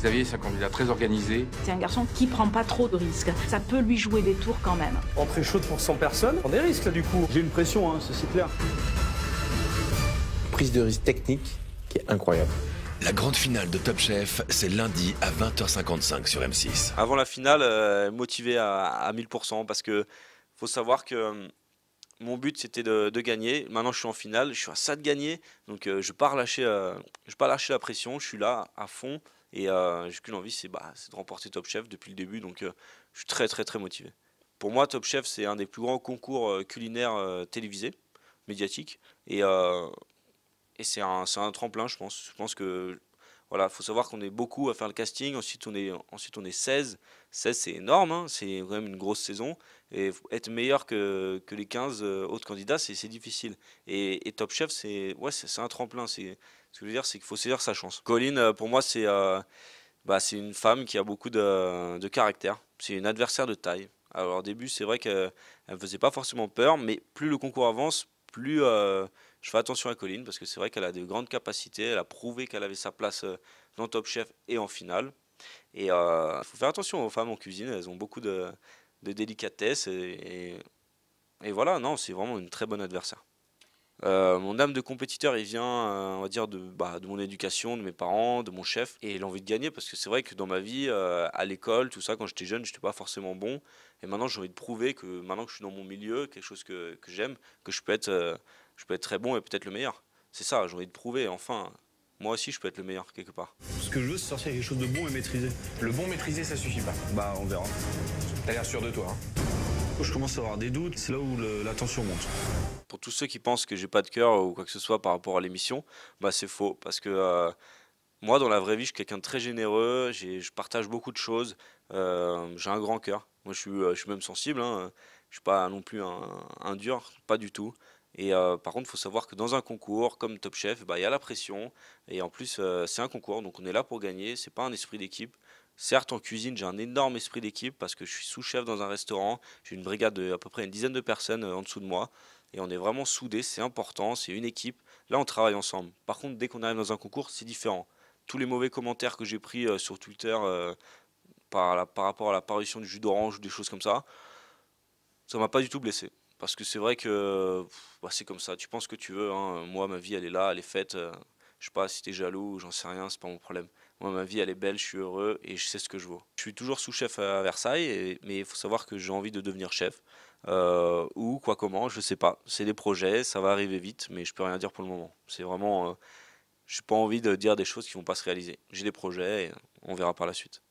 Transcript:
Xavier, c'est un candidat très organisé. C'est un garçon qui prend pas trop de risques. Ça peut lui jouer des tours quand même. Entrée chaude pour 100 personnes, on des risques là du coup. J'ai une pression, hein, c'est clair. Prise de risque technique qui est incroyable. La grande finale de Top Chef, c'est lundi à 20h55 sur M6. Avant la finale, euh, motivé à, 1000% parce que faut savoir que euh, mon but c'était de, gagner. Maintenant, je suis en finale, je suis à ça de gagner, donc euh, je ne vais pas lâcher la pression. Je suis là à fond. Et j'ai qu'une l'envie, c'est bah, de remporter Top Chef depuis le début. Donc euh, je suis très très très motivé. Pour moi, Top Chef, c'est un des plus grands concours euh, culinaires euh, télévisés, médiatiques. Et, et c'est un, un, tremplin, je pense. Je pense que voilà, faut savoir qu'on est beaucoup à faire le casting. Ensuite, on est, ensuite, on est 16. 16, c'est énorme. Hein, c'est quand même une grosse saison. Et être meilleur que, que les 15 euh, autres candidats, c'est difficile. Et, Top Chef, c'est ouais, un tremplin. Ce que je veux dire, c'est qu'il faut saisir sa chance. Colline, euh, pour moi, c'est euh, bah, une femme qui a beaucoup de, de caractère. C'est une adversaire de taille. Alors, au début, c'est vrai qu'elle ne faisait pas forcément peur. Mais plus le concours avance, plus. Euh, je fais attention à Colline parce que c'est vrai qu'elle a de grandes capacités. Elle a prouvé qu'elle avait sa place euh, dans Top Chef et en finale. Et il euh, faut faire attention aux femmes en cuisine. Elles ont beaucoup de, délicatesse. Et, voilà, non, c'est vraiment une très bonne adversaire. Euh, mon âme de compétiteur, il vient, on va dire, de, bah, de, mon éducation, de mes parents, de mon chef, et l'envie de gagner, parce que c'est vrai que dans ma vie, à l'école, tout ça, quand j'étais jeune, je n'étais pas forcément bon, et maintenant j'ai envie de prouver que maintenant que je suis dans mon milieu, quelque chose que, que j'aime, que je peux être je peux être très bon et peut-être le meilleur. C'est ça, j'ai envie de prouver, enfin, moi aussi je peux être le meilleur quelque part. Ce que je veux, c'est sortir quelque chose de bon et maîtrisé. Le bon maîtrisé, ça suffit pas. Bah, on verra. T'as l'air sûr de toi. Hein. Je commence à avoir des doutes, c'est là où la tension monte. Pour tous ceux qui pensent que j'ai pas de cœur ou quoi que ce soit par rapport à l'émission, bah c'est faux parce que euh, moi dans la vraie vie je suis quelqu'un de très généreux, je partage beaucoup de choses, euh, j'ai un grand cœur. Moi je suis, euh, je suis même sensible, hein. je suis pas non plus un dur, pas du tout. Et euh, par contre, il faut savoir que dans un concours comme Top Chef, bah, il y a la pression. Et en plus, euh, c'est un concours, donc on est là pour gagner. C'est pas un esprit d'équipe. Certes, en cuisine, j'ai un énorme esprit d'équipe parce que je suis sous-chef dans un restaurant. J'ai une brigade de à peu près une dizaine de personnes euh, en dessous de moi. Et on est vraiment soudés, c'est important, c'est une équipe. Là, on travaille ensemble. Par contre, dès qu'on arrive dans un concours, c'est différent. Tous les mauvais commentaires que j'ai pris sur Twitter par, par rapport à la parution du jus d'orange ou des choses comme ça, ça m'a pas du tout blessé. Parce que c'est vrai que bah, c'est comme ça. Tu penses que tu veux. Hein. Moi, ma vie, elle est là, elle est faite. Euh, je sais pas si es jaloux, j'en sais rien, c'est pas mon problème. Moi, ma vie, elle est belle, je suis heureux et je sais ce que je veux. Je suis toujours sous-chef à Versailles, mais il faut savoir que j'ai envie de devenir chef. Euh, ou quoi, comment, je ne sais pas. C'est des projets, ça va arriver vite, mais je peux rien dire pour le moment. C'est vraiment. Euh, j'ai pas envie de dire des choses qui vont pas se réaliser. J'ai des projets et on verra par la suite.